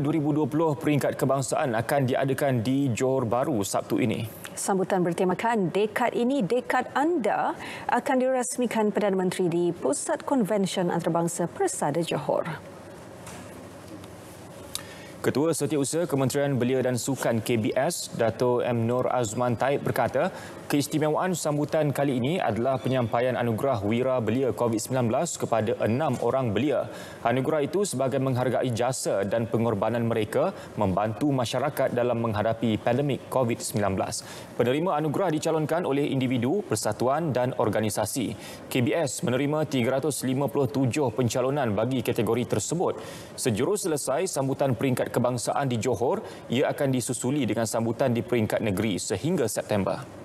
2020 peringkat kebangsaan akan diadakan di Johor Bahru Sabtu ini. Sambutan bertemakan Dekad Ini Dekad Anda akan dirasmikan Perdana Menteri di Pusat Konvensyen Antarabangsa Persada Johor. Ketua Setiausaha Kementerian Belia dan Sukan KBS, Dato M. Nur Azman Taib berkata, keistimewaan sambutan kali ini adalah penyampaian anugerah wira belia COVID-19 kepada enam orang belia. Anugerah itu sebagai menghargai jasa dan pengorbanan mereka membantu masyarakat dalam menghadapi pandemik COVID-19. Penerima anugerah dicalonkan oleh individu, persatuan dan organisasi. KBS menerima 357 pencalonan bagi kategori tersebut. Sejurus selesai sambutan peringkat kebangsaan di Johor, ia akan disusuli dengan sambutan di peringkat negeri sehingga September.